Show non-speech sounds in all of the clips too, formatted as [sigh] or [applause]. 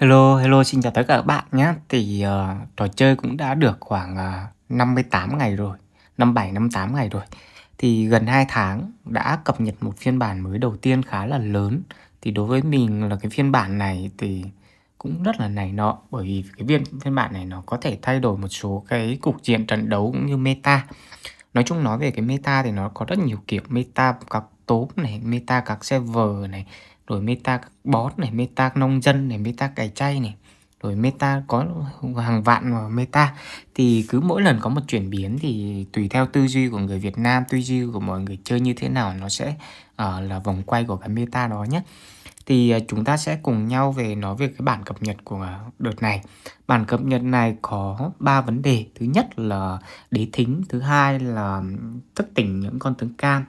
Hello, hello, xin chào tất cả các bạn nhé Thì uh, trò chơi cũng đã được khoảng uh, ờ, 58 ngày rồi 57, 58 ngày rồi Thì gần 2 tháng đã cập nhật một phiên bản mới đầu tiên khá là lớn Thì đối với mình là cái phiên bản này thì cũng rất là này nọ Bởi vì cái viên phiên bản này nó có thể thay đổi một số cái cục diện trận đấu cũng như meta Nói chung nói về cái meta thì nó có rất nhiều kiểu meta các tốp này, meta các server này rồi meta bón này meta nông dân này meta cày chay này rồi meta có hàng vạn mà meta thì cứ mỗi lần có một chuyển biến thì tùy theo tư duy của người Việt Nam tư duy của mọi người chơi như thế nào nó sẽ uh, là vòng quay của cái meta đó nhé thì uh, chúng ta sẽ cùng nhau về nói về cái bản cập nhật của đợt này bản cập nhật này có 3 vấn đề thứ nhất là đế thính thứ hai là thức tỉnh những con tướng cam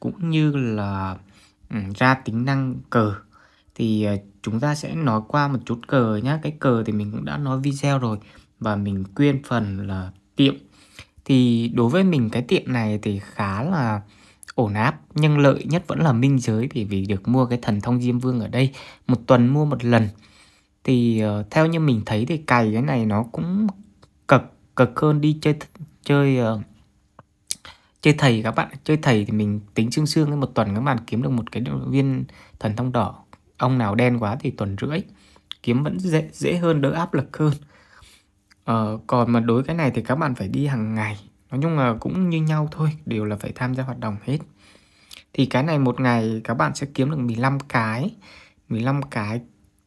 cũng như là Ừ, ra tính năng cờ thì ờ, chúng ta sẽ nói qua một chút cờ nhá cái cờ thì mình cũng đã nói video rồi và mình quyên phần là tiệm thì đối với mình cái tiệm này thì khá là ổn áp nhưng lợi nhất vẫn là minh giới bởi vì được mua cái thần thông diêm vương ở đây một tuần mua một lần thì uh, theo như mình thấy thì cày cái này nó cũng cực cực hơn đi chơi chơi uh, chơi thầy các bạn chơi thầy thì mình tính xương xương ấy, một tuần các bạn kiếm được một cái viên thần thông đỏ ông nào đen quá thì tuần rưỡi kiếm vẫn dễ dễ hơn đỡ áp lực hơn ờ, còn mà đối cái này thì các bạn phải đi hàng ngày nói chung là cũng như nhau thôi đều là phải tham gia hoạt động hết thì cái này một ngày các bạn sẽ kiếm được 15 cái 15 cái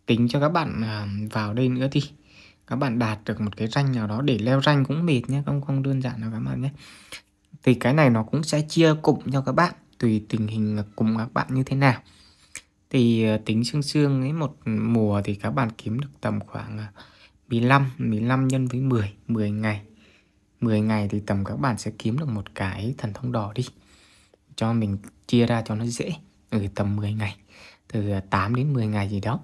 tính cho các bạn à, vào đây nữa thì các bạn đạt được một cái ranh nào đó để leo ranh cũng mệt nhé không không đơn giản đâu các bạn nhé thì cái này nó cũng sẽ chia cụm cho các bạn tùy tình hình cùng các bạn như thế nào thì ờ, tính xương xương ấy một mùa thì các bạn kiếm được tầm khoảng 15 ờ, 15 nhân với 10 10 ngày 10 ngày thì tầm các bạn sẽ kiếm được một cái thần thông đỏ đi cho mình chia ra cho nó dễ ở ừ, tầm 10 ngày từ 8 ờ, đến 10 ngày gì đó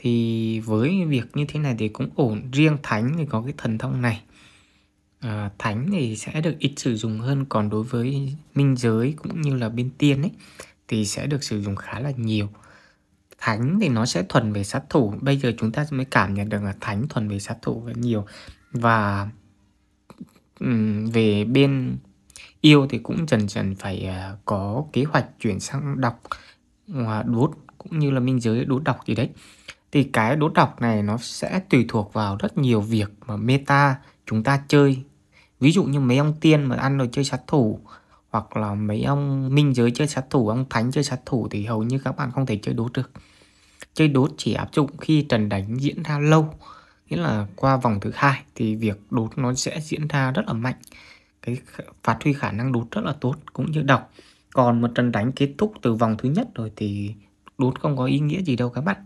thì với việc như thế này thì cũng ổn riêng thánh thì có cái thần thông này à, thánh thì sẽ được ít sử dụng hơn còn đối với minh giới cũng như là bên tiên ấy thì sẽ được sử dụng khá là nhiều thánh thì nó sẽ thuần về sát thủ bây giờ chúng ta mới cảm nhận được là thánh thuần về sát thủ và nhiều và về bên yêu thì cũng dần dần phải ờ, có kế hoạch chuyển sang đọc và ờ, đốt cũng như là minh giới đốt đọc gì đấy thì cái đốt đọc này nó sẽ tùy thuộc vào rất nhiều việc mà meta chúng ta chơi ví dụ như mấy ông tiên mà ăn rồi chơi sát thủ hoặc là mấy ông minh giới chơi sát thủ ông thánh chơi sát thủ thì hầu như các bạn không thể chơi đốt được chơi đốt chỉ áp dụng khi trận đánh diễn ra lâu nghĩa là qua vòng thứ hai thì việc đốt nó sẽ diễn ra rất là mạnh cái phát huy khả năng đốt rất là tốt cũng như đọc còn một trận đánh kết thúc từ vòng thứ nhất rồi thì đốt không có ý nghĩa gì đâu các bạn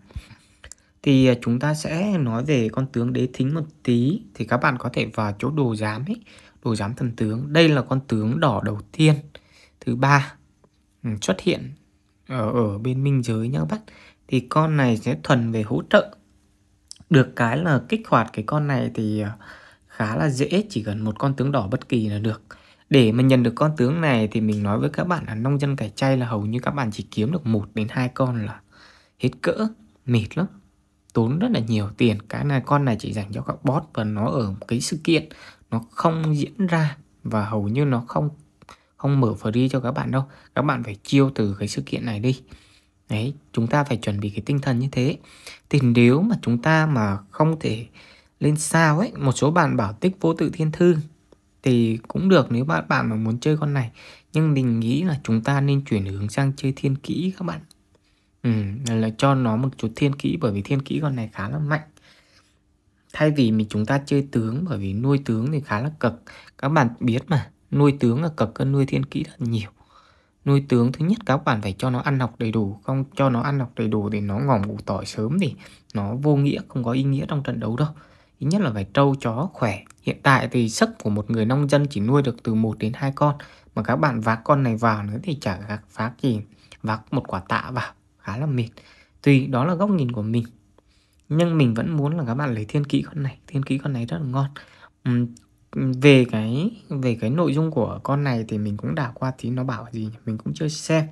thì à, chúng ta sẽ nói về con tướng đế thính một tí thì các bạn có thể vào chỗ đồ giám ấy đồ giám thần tướng đây là con tướng đỏ đầu tiên thứ ba ừ, xuất hiện ở, ở bên minh giới nhá các bạn thì con này sẽ thuần về hỗ trợ được cái là kích hoạt cái con này thì à, khá là dễ chỉ cần một con tướng đỏ bất kỳ là được để mà nhận được con tướng này thì mình nói với các bạn là nông dân cải chay là hầu như các bạn chỉ kiếm được một đến hai con là hết cỡ mệt lắm tốn rất là nhiều tiền cái này con này chỉ dành cho các bot và nó ở một cái sự kiện nó không diễn ra và hầu như nó không không mở free cho các bạn đâu các bạn phải chiêu từ cái sự kiện này đi đấy chúng ta phải chuẩn bị cái tinh thần như thế thì nếu mà chúng ta mà không thể lên sao ấy một số bạn bảo tích vô tự thiên thư thì cũng được nếu bạn bạn mà muốn chơi con này nhưng mình nghĩ là chúng ta nên chuyển hướng sang chơi thiên kỹ các bạn ừ, là cho nó một chút thiên kỹ bởi vì thiên kỹ con này khá là mạnh thay vì mình chúng ta chơi tướng bởi vì nuôi tướng thì khá là cực các bạn biết mà nuôi tướng là cực hơn nuôi thiên kỹ rất nhiều nuôi tướng thứ nhất các bạn phải cho nó ăn học đầy đủ không cho nó ăn học đầy đủ thì nó ngỏm ngủ tỏi sớm thì nó vô nghĩa không có ý nghĩa trong trận đấu đâu ít nhất là phải trâu chó khỏe hiện tại thì sức của một người nông dân chỉ nuôi được từ 1 đến hai con mà các bạn vác con này vào nữa thì chả vác gì vác một quả tạ vào khá là mệt tùy đó là góc nhìn của mình nhưng mình vẫn muốn là các bạn lấy thiên kỹ con này thiên kỹ con này rất là ngon uhm, về cái về cái nội dung của con này thì mình cũng đã qua tí nó bảo gì mình cũng chưa xem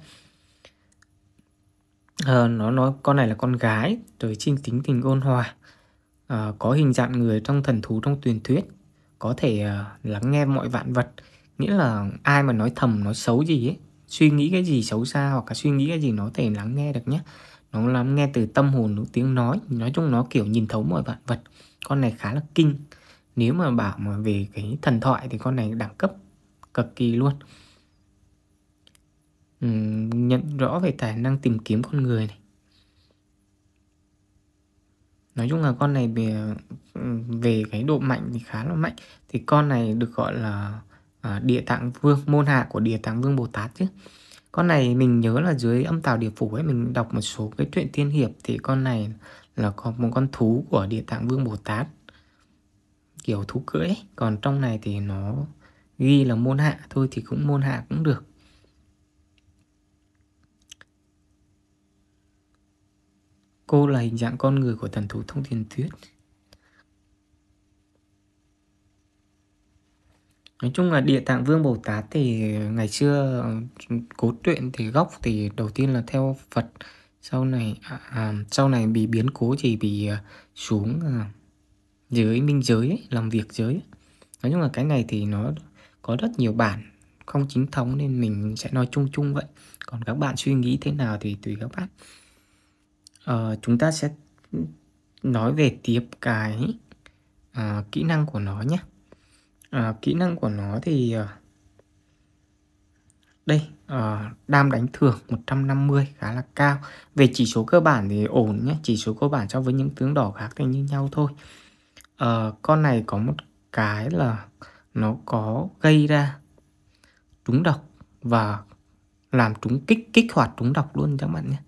à, nó nói con này là con gái rồi trinh tính tình ôn hòa à, có hình dạng người trong thần thú trong truyền thuyết có thể à, lắng nghe mọi vạn vật nghĩa là ai mà nói thầm nói xấu gì ấy suy nghĩ cái gì xấu xa hoặc là suy nghĩ cái gì nó thể lắng nghe được nhé nó lắng nghe từ tâm hồn nó tiếng nói nói chung nó kiểu nhìn thấu mọi vạn vật con này khá là kinh nếu mà bảo mà về cái thần thoại thì con này đẳng cấp cực kỳ luôn ừ, nhận rõ về tài năng tìm kiếm con người này nói chung là con này về về cái độ mạnh thì khá là mạnh thì con này được gọi là Ờ, địa tạng vương môn hạ của địa tạng vương bồ tát chứ con này mình nhớ là dưới âm tào địa phủ ấy mình đọc một số cái truyện tiên hiệp thì con này là có một con thú của địa tạng vương bồ tát kiểu thú cưỡi còn trong này thì nó ghi là môn hạ thôi thì cũng môn hạ cũng được cô là hình dạng con người của thần thú thông thiên thuyết nói chung là địa tạng vương bồ tát thì ngày xưa ừ, cố truyện thì gốc thì đầu tiên là theo phật sau này à, à sau này bị biến cố thì bị à, xuống à, dưới minh giới ấy, làm việc giới ấy. nói chung là cái này thì nó có rất nhiều bản không chính thống nên mình sẽ nói chung chung vậy còn các bạn suy nghĩ thế nào thì tùy các bạn à, chúng ta sẽ ừ, nói về tiếp cái à, kỹ năng của nó nhé à, kỹ năng của nó thì ờ, đây à, đam đánh thưởng 150 khá là cao về chỉ số cơ bản thì ổn nhé chỉ số cơ bản so với những tướng đỏ khác thì như nhau thôi à, con này có một cái là nó có gây ra trúng độc và làm trúng kích kích hoạt trúng độc luôn các bạn nhé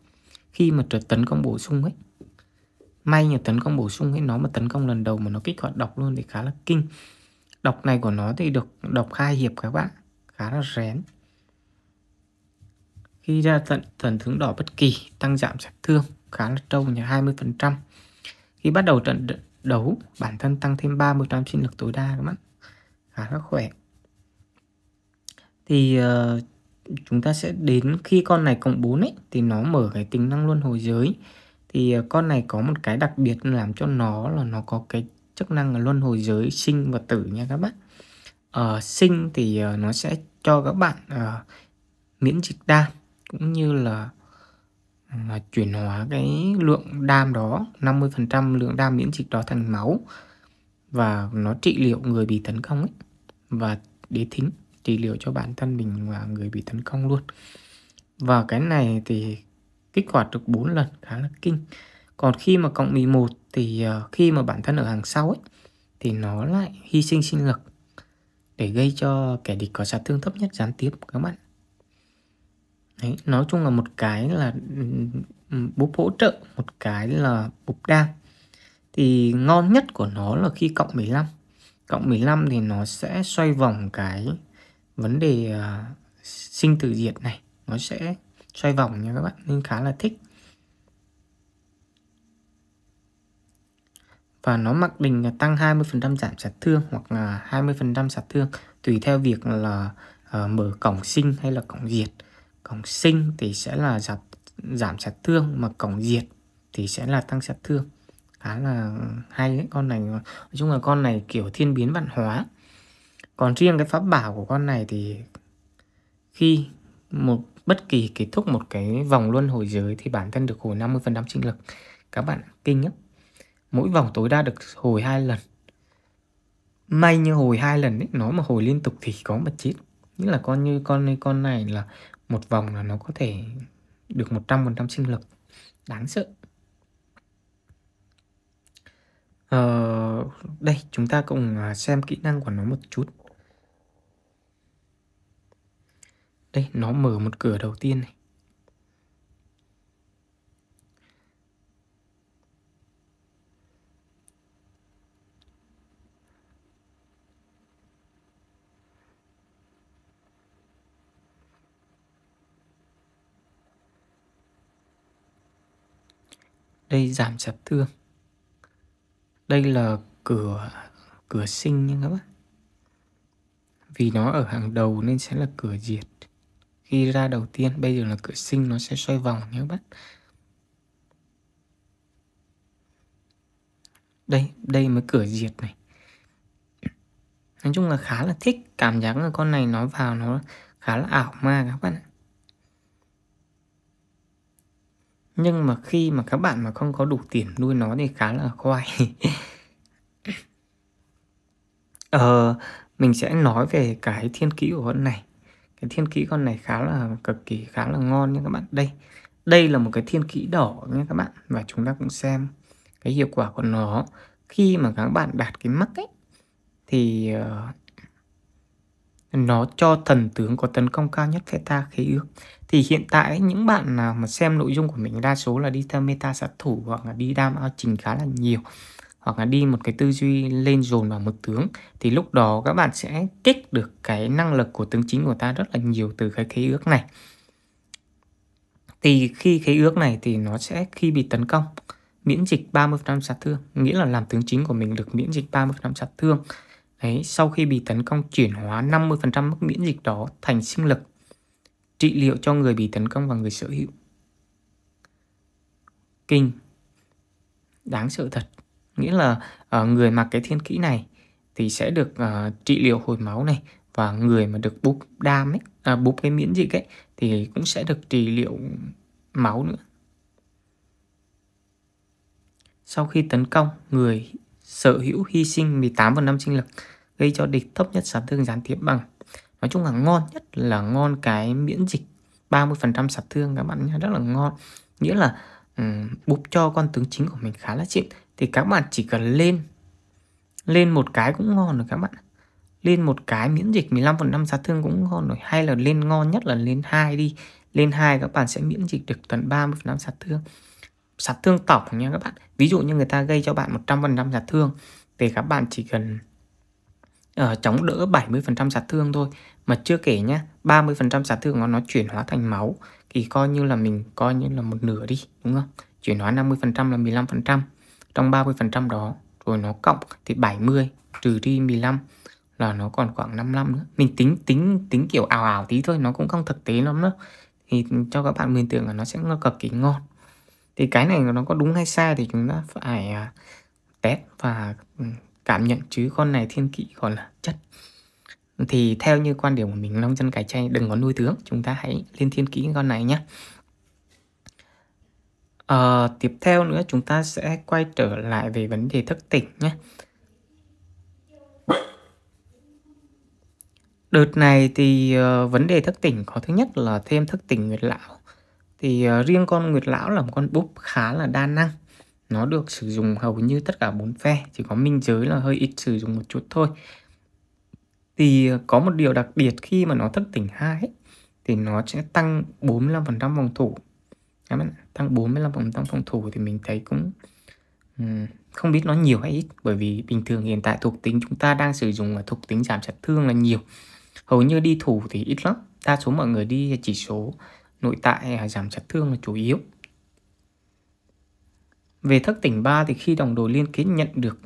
khi mà trượt tấn công bổ sung ấy may nhờ tấn công bổ sung ấy nó mà tấn công lần đầu mà nó kích hoạt độc luôn thì khá là kinh đọc này của nó thì được đọc hai hiệp các bạn khá là rén khi ra tận thần tướng đỏ bất kỳ tăng giảm sát thương khá là trâu nhờ 20 phần trăm khi bắt đầu trận đấu bản thân tăng thêm 30 trăm sinh lực tối đa các bạn khá là khỏe thì uh, chúng ta sẽ đến khi con này cộng 4 ấy thì nó mở cái tính năng luân hồi giới thì ờ, con này có một cái đặc biệt làm cho nó là nó có cái chức năng là luân hồi giới sinh và tử nha các bác ở ờ, uh, sinh thì uh, nó sẽ cho các bạn uh, miễn dịch đam cũng như là uh, chuyển hóa cái lượng đam đó 50% lượng đam miễn dịch đó thành máu và nó trị liệu người bị tấn công ấy và đế thính trị liệu cho bản thân mình và người bị tấn công luôn và cái này thì kích hoạt được 4 lần khá là kinh còn khi mà cộng 11 thì ờ, khi mà bản thân ở hàng sau ấy thì nó lại hy sinh sinh lực để gây cho kẻ địch có sát thương thấp nhất gián tiếp các bạn Đấy, nói chung là một cái là ừ, ừ, búp hỗ trợ một cái là búp đam thì ngon nhất của nó là khi cộng 15 cộng 15 thì nó sẽ xoay vòng cái vấn đề uh, sinh tử diệt này nó sẽ xoay vòng nha các bạn nên khá là thích và nó mặc định là tăng 20% giảm sát thương hoặc là 20% sát thương tùy theo việc là uh, mở cổng sinh hay là cổng diệt cổng sinh thì sẽ là giảm giảm sát thương mà cổng diệt thì sẽ là tăng sát thương khá là hay ấy. con này nói chung là con này kiểu thiên biến văn hóa còn riêng cái pháp bảo của con này thì khi một bất kỳ kết thúc một cái vòng luân hồi giới thì bản thân được hồi 50% sinh lực các bạn kinh nhé mỗi vòng tối đa được hồi hai lần may như hồi hai lần ấy nó mà hồi liên tục thì có mà chết nghĩa là con như con con này là một vòng là nó có thể được 100% sinh lực đáng sợ ờ, đây chúng ta cùng à, xem kỹ năng của nó một chút đây nó mở một cửa đầu tiên này đây giảm chập thương đây là cửa cửa sinh nha các bác vì nó ở hàng đầu nên sẽ là cửa diệt khi ra đầu tiên bây giờ là cửa sinh nó sẽ xoay vòng nhé các bạn đây đây mới cửa diệt này nói chung là khá là thích cảm giác là con này nó vào nó khá là ảo ma các bạn ạ nhưng mà khi mà các bạn mà không có đủ tiền nuôi nó thì khá là khoai [laughs] ờ, mình sẽ nói về cái thiên kỹ của con này cái thiên kỹ con này khá là cực kỳ khá là ngon nha các bạn đây đây là một cái thiên kỹ đỏ nha các bạn và chúng ta cũng xem cái hiệu quả của nó khi mà các bạn đạt cái mắc ấy thì uh, nó cho thần tướng có tấn công cao nhất meta khế ước thì hiện tại những bạn nào mà xem nội dung của mình đa số là đi theo meta sát thủ hoặc là đi đam ao trình khá là nhiều hoặc là đi một cái tư duy lên dồn vào một tướng thì lúc đó các bạn sẽ kích được cái năng lực của tướng chính của ta rất là nhiều từ cái khế ước này thì khi khế ước này thì nó sẽ khi bị tấn công miễn dịch 30% sát thương nghĩa là làm tướng chính của mình được miễn dịch 30% sát thương Đấy, sau khi bị tấn công chuyển hóa 50% mức miễn dịch đó thành sinh lực trị liệu cho người bị tấn công và người sở hữu. Kinh. Đáng sợ thật. Nghĩa là uh, người mặc cái thiên kỹ này thì sẽ được uh, trị liệu hồi máu này và người mà được búp đam ấy, à, búp cái miễn dịch ấy thì cũng sẽ được trị liệu máu nữa. Sau khi tấn công, người sở hữu hy sinh 18% sinh lực gây cho địch thấp nhất sát thương gián tiếp bằng nói chung là ngon nhất là ngon cái miễn dịch 30% sát thương các bạn nhé rất là ngon nghĩa là um, ừ, búp cho con tướng chính của mình khá là chịu thì các bạn chỉ cần lên lên một cái cũng ngon rồi các bạn lên một cái miễn dịch 15% sát thương cũng ngon rồi hay là lên ngon nhất là lên hai đi lên hai các bạn sẽ miễn dịch được tận 30% sát thương sát thương tổng nha các bạn ví dụ như người ta gây cho bạn 100% sát thương thì các bạn chỉ cần uh, chống đỡ 70% sát thương thôi mà chưa kể nhá 30% sát thương nó nó chuyển hóa thành máu thì coi như là mình coi như là một nửa đi đúng không chuyển hóa 50% là 15% trong 30% đó rồi nó cộng thì 70 trừ đi 15 là nó còn khoảng 55 nữa mình tính tính tính kiểu ảo ảo tí thôi nó cũng không thực tế lắm đó thì cho các bạn mường tưởng là nó sẽ nó cực kỳ ngon thì cái này nó có đúng hay sai thì chúng ta phải à, test và ừ, cảm nhận chứ con này thiên kỵ gọi là chất thì theo như quan điểm của mình nông dân cải chay đừng có nuôi tướng chúng ta hãy lên thiên kỹ con này nhé à, ờ, tiếp theo nữa chúng ta sẽ quay trở lại về vấn đề thức tỉnh nhé đợt này thì uh, vấn đề thức tỉnh có thứ nhất là thêm thức tỉnh nguyệt lão thì uh, riêng con nguyệt lão là một con búp khá là đa năng nó được sử dụng hầu như tất cả bốn phe chỉ có minh giới là hơi ít sử dụng một chút thôi thì ờ, có một điều đặc biệt khi mà nó thức tỉnh hai thì nó sẽ tăng 45% phòng thủ các bạn tăng 45% phòng thủ thì mình thấy cũng không biết nó nhiều hay ít bởi vì bình thường hiện tại thuộc tính chúng ta đang sử dụng là thuộc tính giảm sát thương là nhiều hầu như đi thủ thì ít lắm đa số mọi người đi chỉ số nội tại giảm sát thương là chủ yếu về thức tỉnh 3 thì khi đồng đội liên kết nhận được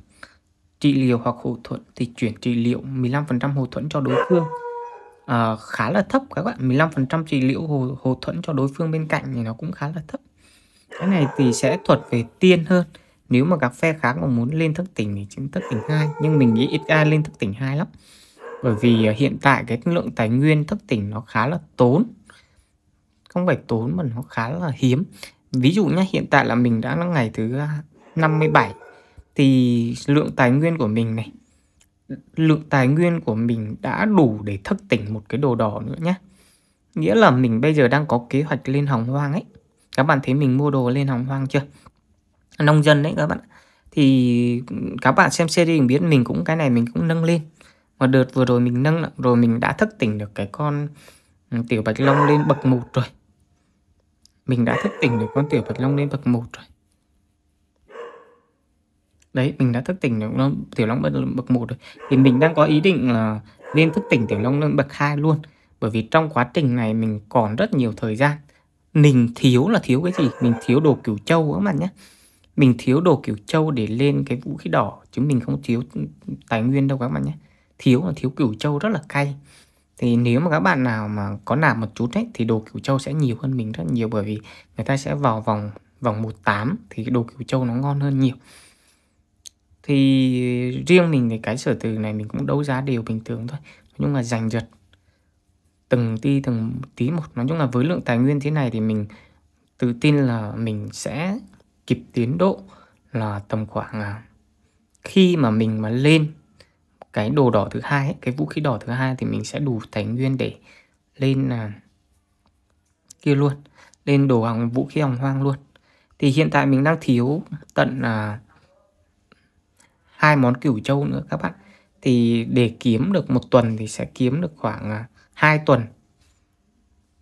trị liệu hoặc hậu thuận thì chuyển trị liệu 15% hậu thuận cho đối phương à, khá là thấp các bạn 15% trị liệu hậu, hậu thuẫn cho đối phương bên cạnh thì nó cũng khá là thấp cái này thì sẽ thuật về tiên hơn nếu mà các phe khác mà muốn lên thức tỉnh thì chính thức tỉnh hai nhưng mình nghĩ ít ai lên thức tỉnh hai lắm bởi vì à, hiện tại cái lượng tài nguyên thức tỉnh nó khá là tốn không phải tốn mà nó khá là hiếm ví dụ nhé hiện tại là mình đã ngày thứ 57 à, thì lượng tài nguyên của mình này lượng tài nguyên của mình đã đủ để thức tỉnh một cái đồ đỏ nữa nhé nghĩa là mình bây giờ đang có kế hoạch lên hồng hoang ấy các bạn thấy mình mua đồ lên hồng hoang chưa nông dân đấy các bạn thì các bạn xem series mình biết mình cũng cái này mình cũng nâng lên mà đợt vừa rồi mình nâng rồi mình đã thức tỉnh được cái con ừ, tiểu bạch long lên bậc một rồi mình đã thức tỉnh được con tiểu bạch long lên bậc 1 rồi Đấy, mình đã thức tỉnh được long, tiểu long lên bậc 1 rồi Thì mình đang có ý định là nên thức tỉnh tiểu long lên bậc 2 luôn Bởi vì trong quá trình này mình còn rất nhiều thời gian Mình thiếu là thiếu cái gì? Mình thiếu đồ cửu châu các bạn nhé Mình thiếu đồ cửu châu để lên cái vũ khí đỏ Chứ mình không thiếu tài nguyên đâu các bạn nhé Thiếu là thiếu cửu châu rất là cay thì nếu mà các bạn nào mà có nạp một chút ấy thì đồ cửu châu sẽ nhiều hơn mình rất nhiều bởi vì người ta sẽ vào vòng vòng 18 thì đồ cửu châu nó ngon hơn nhiều thì riêng mình thì cái sở từ này mình cũng đấu giá đều bình thường thôi nói chung là giành giật từng tí từng tí một nói chung là với lượng tài nguyên thế này thì mình tự tin là mình sẽ kịp tiến độ là tầm khoảng à, khi mà mình mà lên cái đồ đỏ thứ hai cái vũ khí đỏ thứ hai thì mình sẽ đủ tài nguyên để lên à, kia luôn lên đồ hàng vũ khí hồng hoang luôn thì hiện tại mình đang thiếu tận à, hai món cửu châu nữa các bạn thì để kiếm được một tuần thì sẽ kiếm được khoảng à, 2 tuần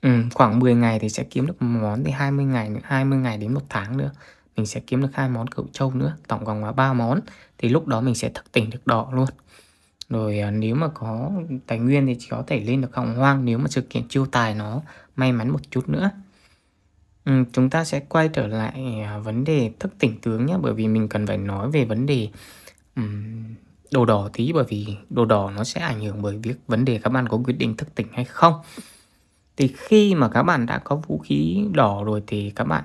ừ, khoảng 10 ngày thì sẽ kiếm được một món thì 20 ngày 20 ngày đến một tháng nữa mình sẽ kiếm được hai món cửu châu nữa tổng cộng là ba món thì lúc đó mình sẽ thức tỉnh được đỏ luôn rồi à, nếu mà có tài nguyên thì chỉ có thể lên được hồng hoang nếu mà sự kiện chiêu tài nó may mắn một chút nữa ừ, chúng ta sẽ quay trở lại à, vấn đề thức tỉnh tướng nhé bởi vì mình cần phải nói về vấn đề um, đồ đỏ tí bởi vì đồ đỏ nó sẽ ảnh hưởng bởi việc vấn đề các bạn có quyết định thức tỉnh hay không thì khi mà các bạn đã có vũ khí đỏ rồi thì các bạn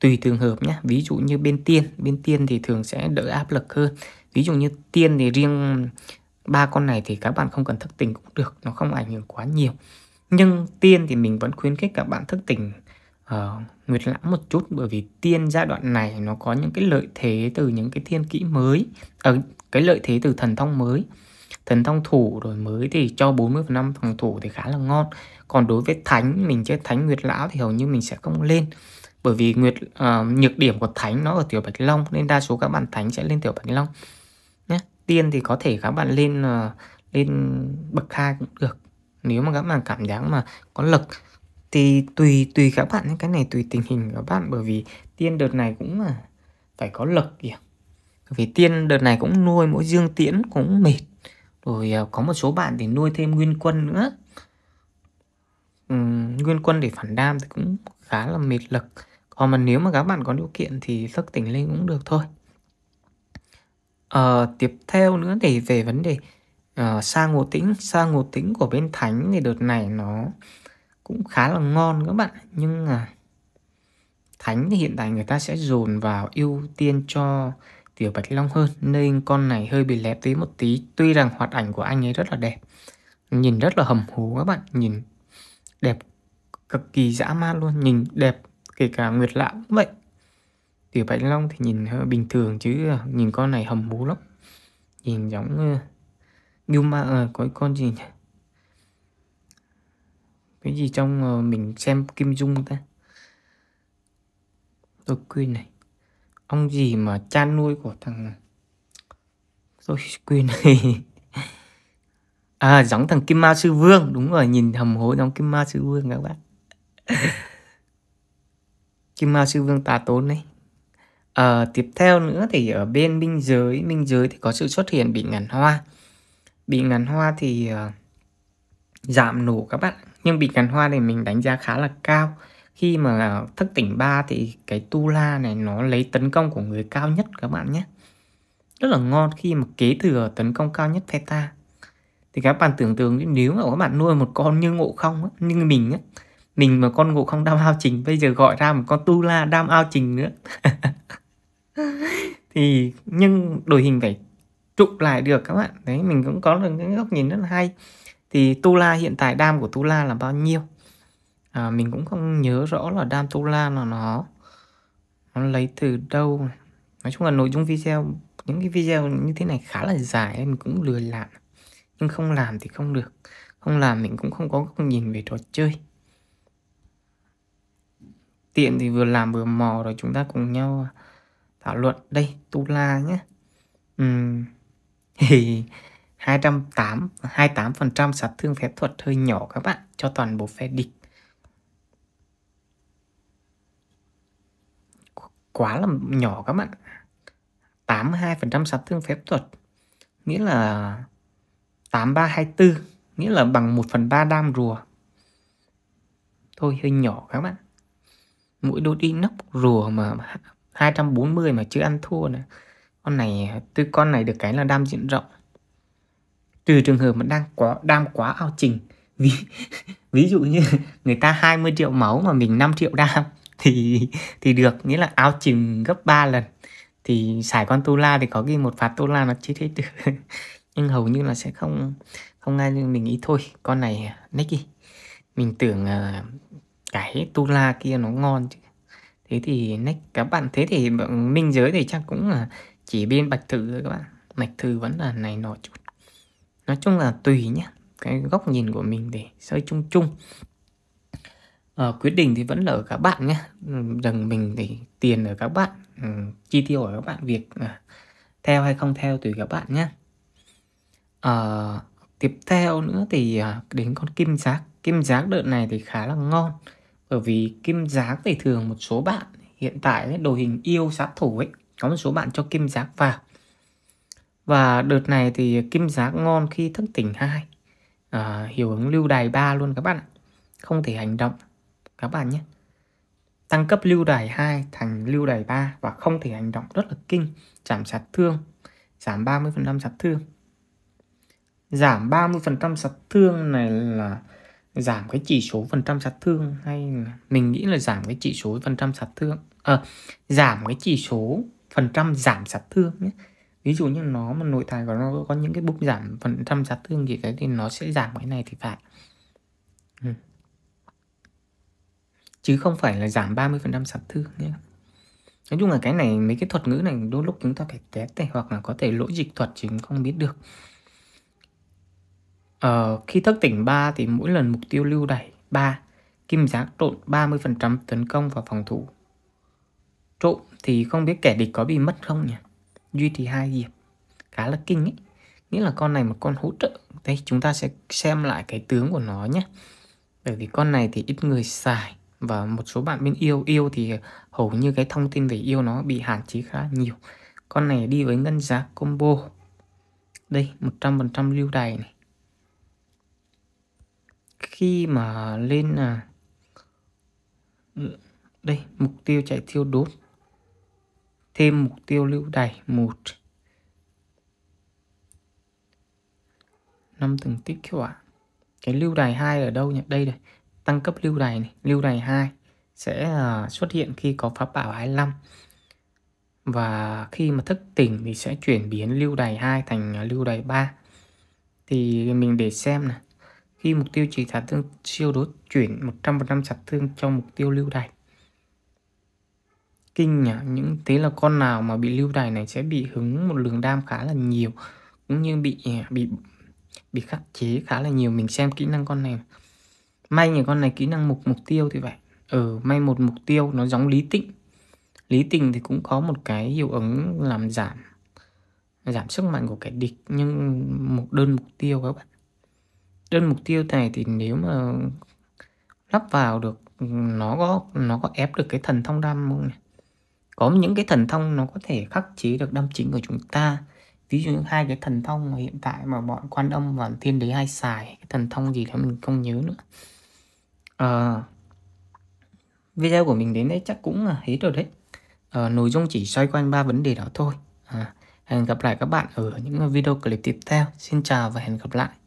tùy trường hợp nhé ví dụ như bên tiên bên tiên thì thường sẽ đỡ áp lực hơn ví dụ như tiên thì riêng ba con này thì các bạn không cần thức tỉnh cũng được nó không ảnh hưởng quá nhiều nhưng tiên thì mình vẫn khuyến khích các bạn thức tỉnh uh, nguyệt lãm một chút bởi vì tiên giai đoạn này nó có những cái lợi thế từ những cái thiên kỹ mới ở ờ, uh, cái lợi thế từ thần thông mới thần thông thủ rồi mới thì cho 40 phần năm phòng thủ thì khá là ngon còn đối với thánh mình chơi thánh nguyệt lão thì hầu như mình sẽ không lên bởi vì nguyệt uh, nhược điểm của thánh nó ở tiểu bạch long nên đa số các bạn thánh sẽ lên tiểu bạch long tiên thì có thể các bạn lên ờ, lên bậc hai cũng được nếu mà các bạn cảm giác mà có lực thì tùy tùy các bạn cái này tùy tình hình các bạn bởi vì tiên đợt này cũng là phải có lực kìa vì tiên đợt này cũng nuôi mỗi dương tiễn cũng mệt rồi ờ, có một số bạn thì nuôi thêm nguyên quân nữa ừ, nguyên quân để phản đam thì cũng khá là mệt lực còn mà nếu mà các bạn có điều kiện thì sức tỉnh lên cũng được thôi Ờ, tiếp theo nữa thì về vấn đề uh, ờ, sang ngộ tĩnh sang ngộ tĩnh của bên Thánh thì đợt này nó cũng khá là ngon các bạn nhưng mà Thánh thì hiện tại người ta sẽ dồn vào ưu tiên cho Tiểu Bạch Long hơn nên con này hơi bị lép tí một tí tuy rằng hoạt ảnh của anh ấy rất là đẹp nhìn rất là hầm hú các bạn nhìn đẹp cực kỳ dã man luôn nhìn đẹp kể cả nguyệt lãng cũng vậy tiểu bạch long thì nhìn hơi bình thường chứ à, nhìn con này hầm hú lắm nhìn giống uh, Guma à, có con gì nhỉ? cái gì trong uh, mình xem Kim Dung ta tôi quên này ông gì mà cha nuôi của thằng tôi quên này [laughs] à giống thằng Kim Ma sư vương đúng rồi nhìn hầm hố giống Kim Ma sư vương các bạn [laughs] Kim Ma sư vương tà tốn đấy Ờ, tiếp theo nữa thì ở bên minh giới, minh giới thì có sự xuất hiện bị ngắn hoa. Bị ngắn hoa thì uh, giảm nổ các bạn. Nhưng bị ngắn hoa thì mình đánh giá khá là cao. Khi mà ờ, thức tỉnh 3 thì cái tu la này nó lấy tấn công của người cao nhất các bạn nhé. Rất là ngon khi mà kế thừa tấn công cao nhất Theta. Thì các bạn tưởng tượng nếu mà các bạn nuôi một con như ngộ không, á, như mình á, mình mà con ngộ không đam ao trình bây giờ gọi ra một con tu la đam ao trình nữa [laughs] [laughs] thì nhưng đổi hình phải trụ lại được các bạn đấy mình cũng có được những góc nhìn rất là hay thì Tula hiện tại đam của Tula là bao nhiêu à, mình cũng không nhớ rõ là đam Tula là nó nó lấy từ đâu nói chung là nội dung video những cái video như thế này khá là dài mình cũng lười làm nhưng không làm thì không được không làm mình cũng không có góc nhìn về trò chơi tiện thì vừa làm vừa mò rồi chúng ta cùng nhau thảo luận đây Tula nhé uhm. thì phần trăm sát thương phép thuật hơi nhỏ các bạn cho toàn bộ phe địch quá là nhỏ các bạn 82% sát thương phép thuật nghĩa là 8324 nghĩa là bằng 1 phần 3 đam rùa thôi hơi nhỏ các bạn mũi mỗi đi nóc rùa mà 240 mà chưa ăn thua nữa con này tư con này được cái là đam diện rộng trừ trường hợp mà đang quá đam quá ao trình [laughs] ví ví dụ như người ta 20 triệu máu mà mình 5 triệu đam [laughs] thì thì được nghĩa là ao trình gấp 3 lần thì xài con tu la thì có ghi một phạt tu la nó chết hết được [laughs] nhưng hầu như là sẽ không không ai mình nghĩ thôi con này nick mình tưởng à, cái tu la kia nó ngon chứ thế thì nách các bạn thế thì minh giới thì chắc cũng là chỉ bên bạch thư thôi các bạn bạch thư vẫn là này nọ chút nói chung là tùy nhé cái góc nhìn của mình để sơi chung chung à, quyết định thì vẫn là ở các bạn nhé rằng mình thì tiền ở các bạn ừ, chi tiêu ở các bạn việc à, theo hay không theo tùy các bạn nhé à, ờ, tiếp theo nữa thì à, đến con kim giác kim giác đợt này thì khá là ngon bởi vì kim giác thì thường một số bạn hiện tại đồ hình yêu sát thủ ấy có một số bạn cho kim giác vào và đợt này thì kim giác ngon khi thức tỉnh hai à, hiệu ứng lưu đài ba luôn các bạn không thể hành động các bạn nhé tăng cấp lưu đài 2 thành lưu đài 3 và không thể hành động rất là kinh giảm sát thương giảm 30% sát thương giảm 30% sát thương này là giảm cái chỉ số phần trăm sát thương hay mình nghĩ là giảm cái chỉ số phần trăm sát thương à, giảm cái chỉ số phần trăm giảm sát thương nhé ví dụ như nó mà nội tại của nó có những cái bức giảm phần trăm sát thương gì cái thì nó sẽ giảm cái này thì phải ừ. chứ không phải là giảm 30 phần trăm sát thương nhé nói chung là cái này mấy cái thuật ngữ này đôi lúc chúng ta phải test này hoặc là có thể lỗi dịch thuật chứ không biết được Ờ, khi thức tỉnh 3 thì mỗi lần mục tiêu lưu đẩy 3, kim giác trộn 30% tấn công và phòng thủ. Trộn thì không biết kẻ địch có bị mất không nhỉ? Duy trì hai diệp. Khá là kinh ấy. Nghĩa là con này một con hỗ trợ. Đây chúng ta sẽ xem lại cái tướng của nó nhé. Bởi vì con này thì ít người xài và một số bạn bên yêu yêu thì hầu như cái thông tin về yêu nó bị hạn chế khá nhiều. Con này đi với ngân giá combo. Đây, 100% lưu đày này khi mà lên là đây mục tiêu chạy thiêu đốt thêm mục tiêu lưu đày một năm từng tích quả cái lưu đài hai ở đâu nhỉ đây này tăng cấp lưu đài này lưu đài hai sẽ à, xuất hiện khi có pháp bảo 25 và khi mà thức tỉnh thì sẽ chuyển biến lưu đài 2 thành à, lưu đài 3 thì mình để xem này khi mục tiêu chỉ sát thương siêu đối chuyển 100% sát thương cho mục tiêu lưu đài kinh nhỉ những thế là con nào mà bị lưu đài này sẽ bị hứng một lượng đam khá là nhiều cũng như bị à, bị bị khắc chế khá là nhiều mình xem kỹ năng con này may nhỉ con này kỹ năng mục mục tiêu thì vậy ở ừ, may một mục tiêu nó giống lý tịnh lý tình thì cũng có một cái hiệu ứng làm giảm giảm sức mạnh của kẻ địch nhưng một đơn mục tiêu các bạn trên mục tiêu này thì nếu mà lắp vào được nó có nó có ép được cái thần thông đam không có những cái thần thông nó có thể khắc chế được đam chính của chúng ta ví dụ như hai cái thần thông mà hiện tại mà bọn quan âm và thiên đế hay xài cái thần thông gì đó mình không nhớ nữa à, video của mình đến đây chắc cũng là hết rồi đấy à, nội dung chỉ xoay quanh ba vấn đề đó thôi à, hẹn gặp lại các bạn ở những video clip tiếp theo xin chào và hẹn gặp lại